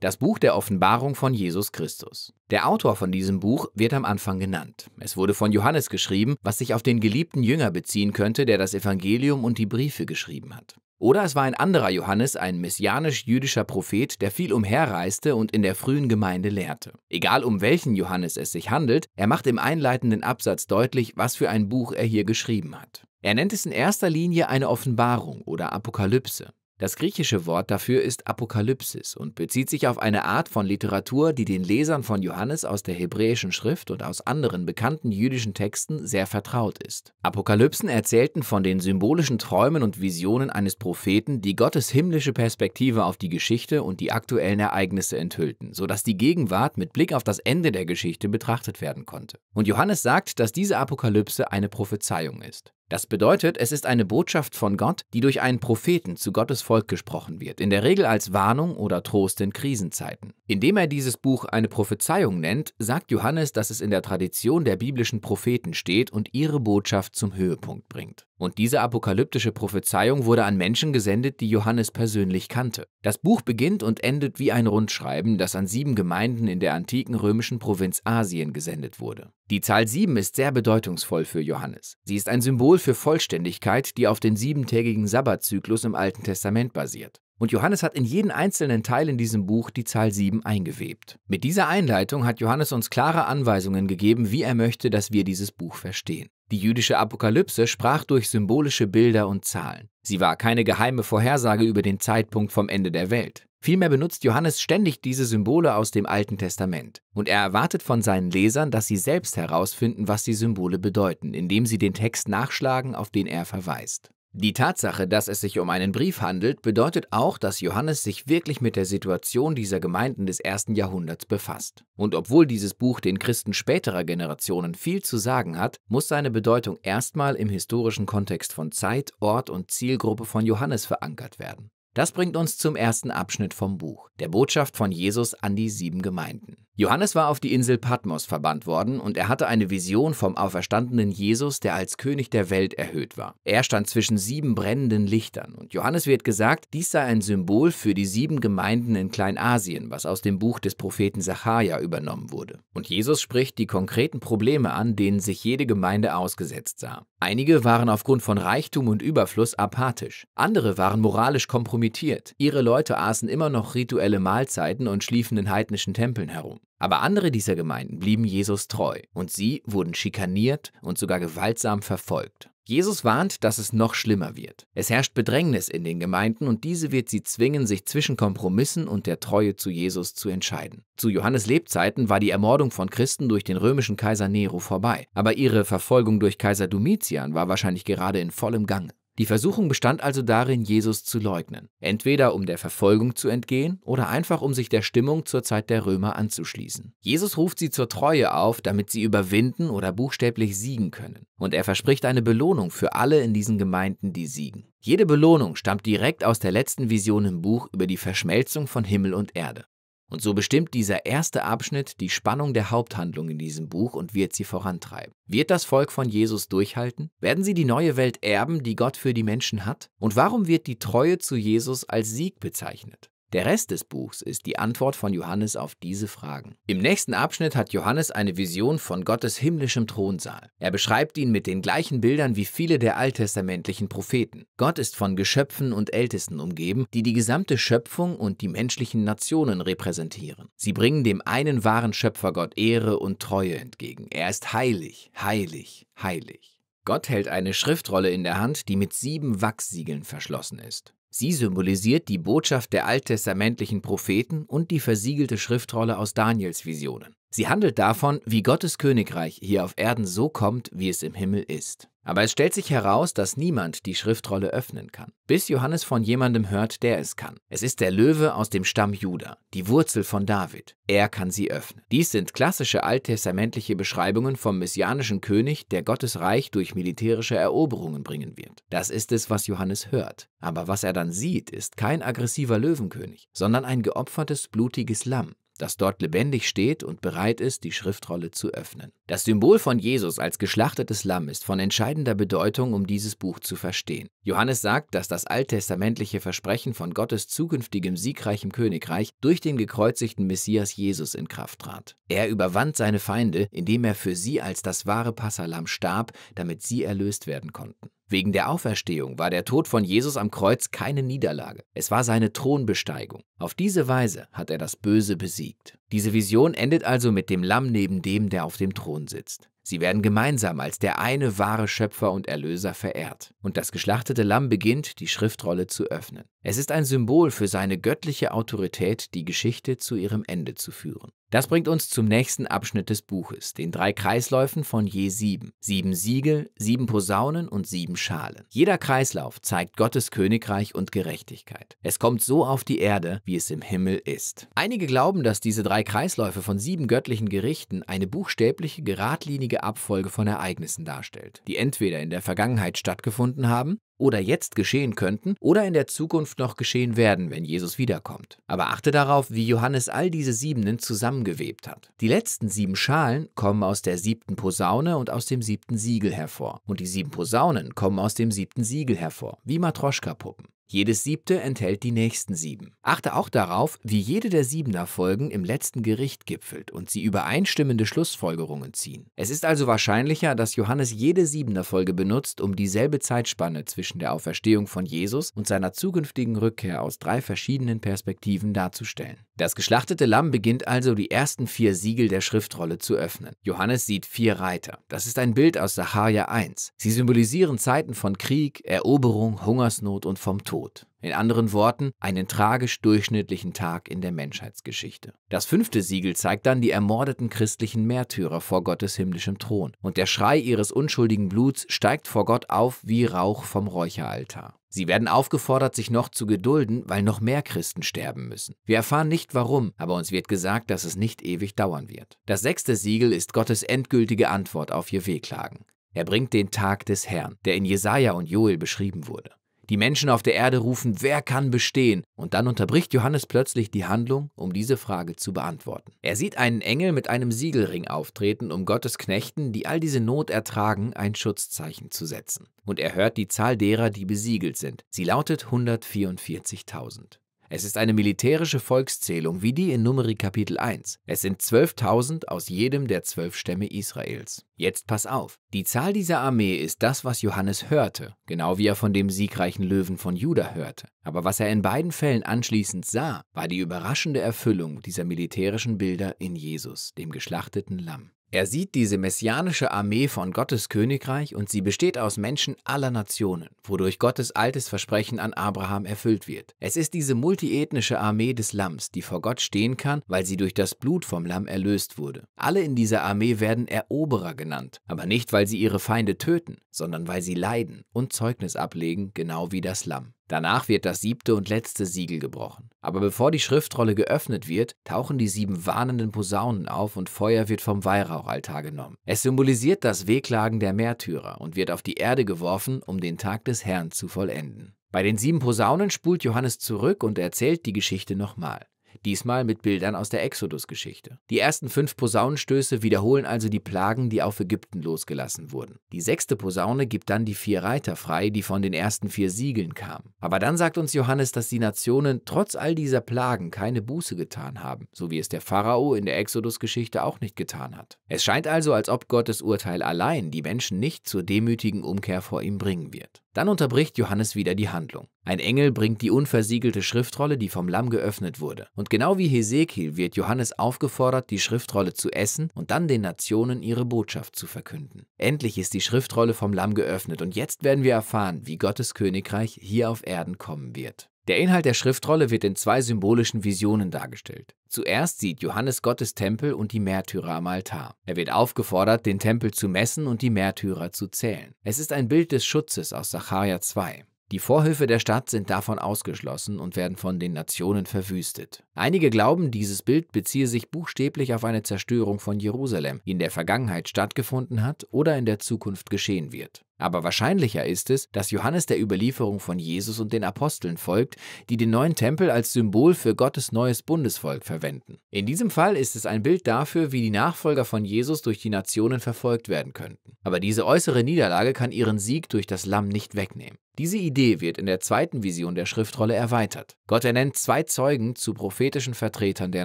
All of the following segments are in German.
Das Buch der Offenbarung von Jesus Christus. Der Autor von diesem Buch wird am Anfang genannt. Es wurde von Johannes geschrieben, was sich auf den geliebten Jünger beziehen könnte, der das Evangelium und die Briefe geschrieben hat. Oder es war ein anderer Johannes, ein messianisch-jüdischer Prophet, der viel umherreiste und in der frühen Gemeinde lehrte. Egal um welchen Johannes es sich handelt, er macht im einleitenden Absatz deutlich, was für ein Buch er hier geschrieben hat. Er nennt es in erster Linie eine Offenbarung oder Apokalypse. Das griechische Wort dafür ist Apokalypsis und bezieht sich auf eine Art von Literatur, die den Lesern von Johannes aus der hebräischen Schrift und aus anderen bekannten jüdischen Texten sehr vertraut ist. Apokalypsen erzählten von den symbolischen Träumen und Visionen eines Propheten, die Gottes himmlische Perspektive auf die Geschichte und die aktuellen Ereignisse enthüllten, sodass die Gegenwart mit Blick auf das Ende der Geschichte betrachtet werden konnte. Und Johannes sagt, dass diese Apokalypse eine Prophezeiung ist. Das bedeutet, es ist eine Botschaft von Gott, die durch einen Propheten zu Gottes Volk gesprochen wird, in der Regel als Warnung oder Trost in Krisenzeiten. Indem er dieses Buch eine Prophezeiung nennt, sagt Johannes, dass es in der Tradition der biblischen Propheten steht und ihre Botschaft zum Höhepunkt bringt. Und diese apokalyptische Prophezeiung wurde an Menschen gesendet, die Johannes persönlich kannte. Das Buch beginnt und endet wie ein Rundschreiben, das an sieben Gemeinden in der antiken römischen Provinz Asien gesendet wurde. Die Zahl sieben ist sehr bedeutungsvoll für Johannes. Sie ist ein Symbol für Vollständigkeit, die auf den siebentägigen Sabbatzyklus im Alten Testament basiert. Und Johannes hat in jeden einzelnen Teil in diesem Buch die Zahl 7 eingewebt. Mit dieser Einleitung hat Johannes uns klare Anweisungen gegeben, wie er möchte, dass wir dieses Buch verstehen. Die jüdische Apokalypse sprach durch symbolische Bilder und Zahlen. Sie war keine geheime Vorhersage über den Zeitpunkt vom Ende der Welt. Vielmehr benutzt Johannes ständig diese Symbole aus dem Alten Testament. Und er erwartet von seinen Lesern, dass sie selbst herausfinden, was die Symbole bedeuten, indem sie den Text nachschlagen, auf den er verweist. Die Tatsache, dass es sich um einen Brief handelt, bedeutet auch, dass Johannes sich wirklich mit der Situation dieser Gemeinden des ersten Jahrhunderts befasst. Und obwohl dieses Buch den Christen späterer Generationen viel zu sagen hat, muss seine Bedeutung erstmal im historischen Kontext von Zeit, Ort und Zielgruppe von Johannes verankert werden. Das bringt uns zum ersten Abschnitt vom Buch, der Botschaft von Jesus an die sieben Gemeinden. Johannes war auf die Insel Patmos verbannt worden und er hatte eine Vision vom auferstandenen Jesus, der als König der Welt erhöht war. Er stand zwischen sieben brennenden Lichtern und Johannes wird gesagt, dies sei ein Symbol für die sieben Gemeinden in Kleinasien, was aus dem Buch des Propheten Sacharja übernommen wurde. Und Jesus spricht die konkreten Probleme an, denen sich jede Gemeinde ausgesetzt sah. Einige waren aufgrund von Reichtum und Überfluss apathisch, andere waren moralisch kompromittiert, ihre Leute aßen immer noch rituelle Mahlzeiten und schliefen in heidnischen Tempeln herum. Aber andere dieser Gemeinden blieben Jesus treu und sie wurden schikaniert und sogar gewaltsam verfolgt. Jesus warnt, dass es noch schlimmer wird. Es herrscht Bedrängnis in den Gemeinden und diese wird sie zwingen, sich zwischen Kompromissen und der Treue zu Jesus zu entscheiden. Zu Johannes Lebzeiten war die Ermordung von Christen durch den römischen Kaiser Nero vorbei, aber ihre Verfolgung durch Kaiser Domitian war wahrscheinlich gerade in vollem Gange. Die Versuchung bestand also darin, Jesus zu leugnen, entweder um der Verfolgung zu entgehen oder einfach um sich der Stimmung zur Zeit der Römer anzuschließen. Jesus ruft sie zur Treue auf, damit sie überwinden oder buchstäblich siegen können. Und er verspricht eine Belohnung für alle in diesen Gemeinden, die siegen. Jede Belohnung stammt direkt aus der letzten Vision im Buch über die Verschmelzung von Himmel und Erde. Und so bestimmt dieser erste Abschnitt die Spannung der Haupthandlung in diesem Buch und wird sie vorantreiben. Wird das Volk von Jesus durchhalten? Werden sie die neue Welt erben, die Gott für die Menschen hat? Und warum wird die Treue zu Jesus als Sieg bezeichnet? Der Rest des Buchs ist die Antwort von Johannes auf diese Fragen. Im nächsten Abschnitt hat Johannes eine Vision von Gottes himmlischem Thronsaal. Er beschreibt ihn mit den gleichen Bildern wie viele der alttestamentlichen Propheten. Gott ist von Geschöpfen und Ältesten umgeben, die die gesamte Schöpfung und die menschlichen Nationen repräsentieren. Sie bringen dem einen wahren Schöpfergott Ehre und Treue entgegen. Er ist heilig, heilig, heilig. Gott hält eine Schriftrolle in der Hand, die mit sieben Wachssiegeln verschlossen ist. Sie symbolisiert die Botschaft der alttestamentlichen Propheten und die versiegelte Schriftrolle aus Daniels Visionen. Sie handelt davon, wie Gottes Königreich hier auf Erden so kommt, wie es im Himmel ist. Aber es stellt sich heraus, dass niemand die Schriftrolle öffnen kann, bis Johannes von jemandem hört, der es kann. Es ist der Löwe aus dem Stamm Juda, die Wurzel von David. Er kann sie öffnen. Dies sind klassische alttestamentliche Beschreibungen vom messianischen König, der Gottes Reich durch militärische Eroberungen bringen wird. Das ist es, was Johannes hört. Aber was er dann sieht, ist kein aggressiver Löwenkönig, sondern ein geopfertes, blutiges Lamm, das dort lebendig steht und bereit ist, die Schriftrolle zu öffnen. Das Symbol von Jesus als geschlachtetes Lamm ist von entscheidender Bedeutung, um dieses Buch zu verstehen. Johannes sagt, dass das alttestamentliche Versprechen von Gottes zukünftigem siegreichem Königreich durch den gekreuzigten Messias Jesus in Kraft trat. Er überwand seine Feinde, indem er für sie als das wahre Passalam starb, damit sie erlöst werden konnten. Wegen der Auferstehung war der Tod von Jesus am Kreuz keine Niederlage, es war seine Thronbesteigung. Auf diese Weise hat er das Böse besiegt. Diese Vision endet also mit dem Lamm neben dem, der auf dem Thron sitzt. Sie werden gemeinsam als der eine wahre Schöpfer und Erlöser verehrt. Und das geschlachtete Lamm beginnt, die Schriftrolle zu öffnen. Es ist ein Symbol für seine göttliche Autorität, die Geschichte zu ihrem Ende zu führen. Das bringt uns zum nächsten Abschnitt des Buches, den drei Kreisläufen von je sieben. Sieben Siegel, sieben Posaunen und sieben Schalen. Jeder Kreislauf zeigt Gottes Königreich und Gerechtigkeit. Es kommt so auf die Erde, wie es im Himmel ist. Einige glauben, dass diese drei Kreisläufe von sieben göttlichen Gerichten eine buchstäbliche, geradlinige Abfolge von Ereignissen darstellt, die entweder in der Vergangenheit stattgefunden haben oder jetzt geschehen könnten oder in der Zukunft noch geschehen werden, wenn Jesus wiederkommt. Aber achte darauf, wie Johannes all diese Siebenen zusammengewebt hat. Die letzten sieben Schalen kommen aus der siebten Posaune und aus dem siebten Siegel hervor. Und die sieben Posaunen kommen aus dem siebten Siegel hervor, wie Matroschka-Puppen. Jedes siebte enthält die nächsten sieben. Achte auch darauf, wie jede der siebener Folgen im letzten Gericht gipfelt und sie übereinstimmende Schlussfolgerungen ziehen. Es ist also wahrscheinlicher, dass Johannes jede siebener Folge benutzt, um dieselbe Zeitspanne zwischen der Auferstehung von Jesus und seiner zukünftigen Rückkehr aus drei verschiedenen Perspektiven darzustellen. Das geschlachtete Lamm beginnt also die ersten vier Siegel der Schriftrolle zu öffnen. Johannes sieht vier Reiter. Das ist ein Bild aus Sacharja 1. Sie symbolisieren Zeiten von Krieg, Eroberung, Hungersnot und vom Tod. Tod. In anderen Worten, einen tragisch durchschnittlichen Tag in der Menschheitsgeschichte. Das fünfte Siegel zeigt dann die ermordeten christlichen Märtyrer vor Gottes himmlischem Thron. Und der Schrei ihres unschuldigen Bluts steigt vor Gott auf wie Rauch vom Räucheraltar. Sie werden aufgefordert, sich noch zu gedulden, weil noch mehr Christen sterben müssen. Wir erfahren nicht warum, aber uns wird gesagt, dass es nicht ewig dauern wird. Das sechste Siegel ist Gottes endgültige Antwort auf ihr Wehklagen. Er bringt den Tag des Herrn, der in Jesaja und Joel beschrieben wurde. Die Menschen auf der Erde rufen, wer kann bestehen? Und dann unterbricht Johannes plötzlich die Handlung, um diese Frage zu beantworten. Er sieht einen Engel mit einem Siegelring auftreten, um Gottes Knechten, die all diese Not ertragen, ein Schutzzeichen zu setzen. Und er hört die Zahl derer, die besiegelt sind. Sie lautet 144.000. Es ist eine militärische Volkszählung wie die in Numeri Kapitel 1. Es sind 12.000 aus jedem der zwölf Stämme Israels. Jetzt pass auf. Die Zahl dieser Armee ist das, was Johannes hörte, genau wie er von dem siegreichen Löwen von Juda hörte. Aber was er in beiden Fällen anschließend sah, war die überraschende Erfüllung dieser militärischen Bilder in Jesus, dem geschlachteten Lamm. Er sieht diese messianische Armee von Gottes Königreich und sie besteht aus Menschen aller Nationen, wodurch Gottes altes Versprechen an Abraham erfüllt wird. Es ist diese multiethnische Armee des Lamms, die vor Gott stehen kann, weil sie durch das Blut vom Lamm erlöst wurde. Alle in dieser Armee werden Eroberer genannt, aber nicht, weil sie ihre Feinde töten, sondern weil sie leiden und Zeugnis ablegen, genau wie das Lamm. Danach wird das siebte und letzte Siegel gebrochen. Aber bevor die Schriftrolle geöffnet wird, tauchen die sieben warnenden Posaunen auf und Feuer wird vom Weihrauchaltar genommen. Es symbolisiert das Wehklagen der Märtyrer und wird auf die Erde geworfen, um den Tag des Herrn zu vollenden. Bei den sieben Posaunen spult Johannes zurück und erzählt die Geschichte nochmal diesmal mit Bildern aus der Exodus-Geschichte. Die ersten fünf Posaunenstöße wiederholen also die Plagen, die auf Ägypten losgelassen wurden. Die sechste Posaune gibt dann die vier Reiter frei, die von den ersten vier Siegeln kamen. Aber dann sagt uns Johannes, dass die Nationen trotz all dieser Plagen keine Buße getan haben, so wie es der Pharao in der Exodus-Geschichte auch nicht getan hat. Es scheint also, als ob Gottes Urteil allein die Menschen nicht zur demütigen Umkehr vor ihm bringen wird. Dann unterbricht Johannes wieder die Handlung. Ein Engel bringt die unversiegelte Schriftrolle, die vom Lamm geöffnet wurde. Und genau wie Hesekiel wird Johannes aufgefordert, die Schriftrolle zu essen und dann den Nationen ihre Botschaft zu verkünden. Endlich ist die Schriftrolle vom Lamm geöffnet und jetzt werden wir erfahren, wie Gottes Königreich hier auf Erden kommen wird. Der Inhalt der Schriftrolle wird in zwei symbolischen Visionen dargestellt. Zuerst sieht Johannes Gottes Tempel und die Märtyrer am Altar. Er wird aufgefordert, den Tempel zu messen und die Märtyrer zu zählen. Es ist ein Bild des Schutzes aus Sacharja 2. Die Vorhöfe der Stadt sind davon ausgeschlossen und werden von den Nationen verwüstet. Einige glauben, dieses Bild beziehe sich buchstäblich auf eine Zerstörung von Jerusalem, die in der Vergangenheit stattgefunden hat oder in der Zukunft geschehen wird. Aber wahrscheinlicher ist es, dass Johannes der Überlieferung von Jesus und den Aposteln folgt, die den neuen Tempel als Symbol für Gottes neues Bundesvolk verwenden. In diesem Fall ist es ein Bild dafür, wie die Nachfolger von Jesus durch die Nationen verfolgt werden könnten. Aber diese äußere Niederlage kann ihren Sieg durch das Lamm nicht wegnehmen. Diese Idee wird in der zweiten Vision der Schriftrolle erweitert. Gott ernennt zwei Zeugen zu prophetischen Vertretern der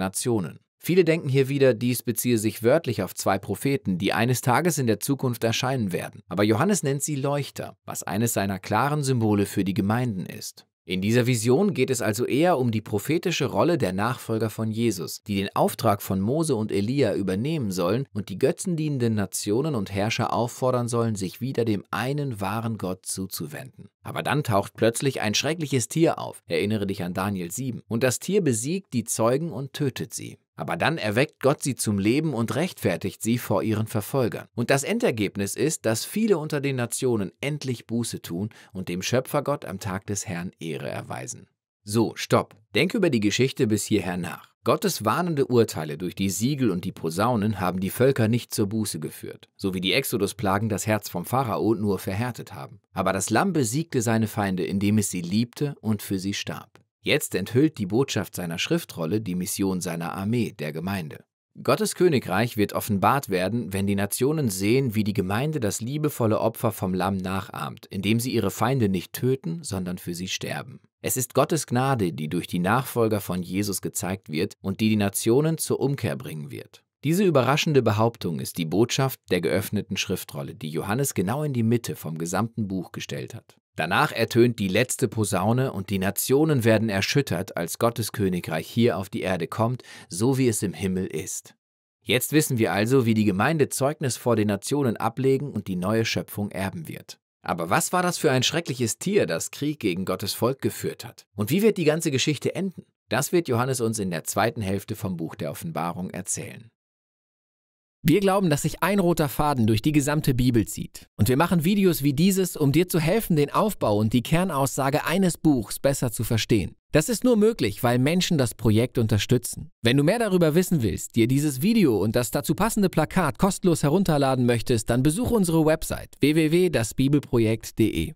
Nationen. Viele denken hier wieder, dies beziehe sich wörtlich auf zwei Propheten, die eines Tages in der Zukunft erscheinen werden. Aber Johannes nennt sie Leuchter, was eines seiner klaren Symbole für die Gemeinden ist. In dieser Vision geht es also eher um die prophetische Rolle der Nachfolger von Jesus, die den Auftrag von Mose und Elia übernehmen sollen und die götzendienenden Nationen und Herrscher auffordern sollen, sich wieder dem einen wahren Gott zuzuwenden. Aber dann taucht plötzlich ein schreckliches Tier auf, erinnere dich an Daniel 7, und das Tier besiegt die Zeugen und tötet sie. Aber dann erweckt Gott sie zum Leben und rechtfertigt sie vor ihren Verfolgern. Und das Endergebnis ist, dass viele unter den Nationen endlich Buße tun und dem Schöpfergott am Tag des Herrn Ehre erweisen. So, stopp. Denk über die Geschichte bis hierher nach. Gottes warnende Urteile durch die Siegel und die Posaunen haben die Völker nicht zur Buße geführt, so wie die Exodusplagen das Herz vom Pharao nur verhärtet haben. Aber das Lamm besiegte seine Feinde, indem es sie liebte und für sie starb. Jetzt enthüllt die Botschaft seiner Schriftrolle die Mission seiner Armee, der Gemeinde. Gottes Königreich wird offenbart werden, wenn die Nationen sehen, wie die Gemeinde das liebevolle Opfer vom Lamm nachahmt, indem sie ihre Feinde nicht töten, sondern für sie sterben. Es ist Gottes Gnade, die durch die Nachfolger von Jesus gezeigt wird und die die Nationen zur Umkehr bringen wird. Diese überraschende Behauptung ist die Botschaft der geöffneten Schriftrolle, die Johannes genau in die Mitte vom gesamten Buch gestellt hat. Danach ertönt die letzte Posaune und die Nationen werden erschüttert, als Gottes Königreich hier auf die Erde kommt, so wie es im Himmel ist. Jetzt wissen wir also, wie die Gemeinde Zeugnis vor den Nationen ablegen und die neue Schöpfung erben wird. Aber was war das für ein schreckliches Tier, das Krieg gegen Gottes Volk geführt hat? Und wie wird die ganze Geschichte enden? Das wird Johannes uns in der zweiten Hälfte vom Buch der Offenbarung erzählen. Wir glauben, dass sich ein roter Faden durch die gesamte Bibel zieht. Und wir machen Videos wie dieses, um dir zu helfen, den Aufbau und die Kernaussage eines Buchs besser zu verstehen. Das ist nur möglich, weil Menschen das Projekt unterstützen. Wenn du mehr darüber wissen willst, dir dieses Video und das dazu passende Plakat kostenlos herunterladen möchtest, dann besuche unsere Website www.dasbibelprojekt.de.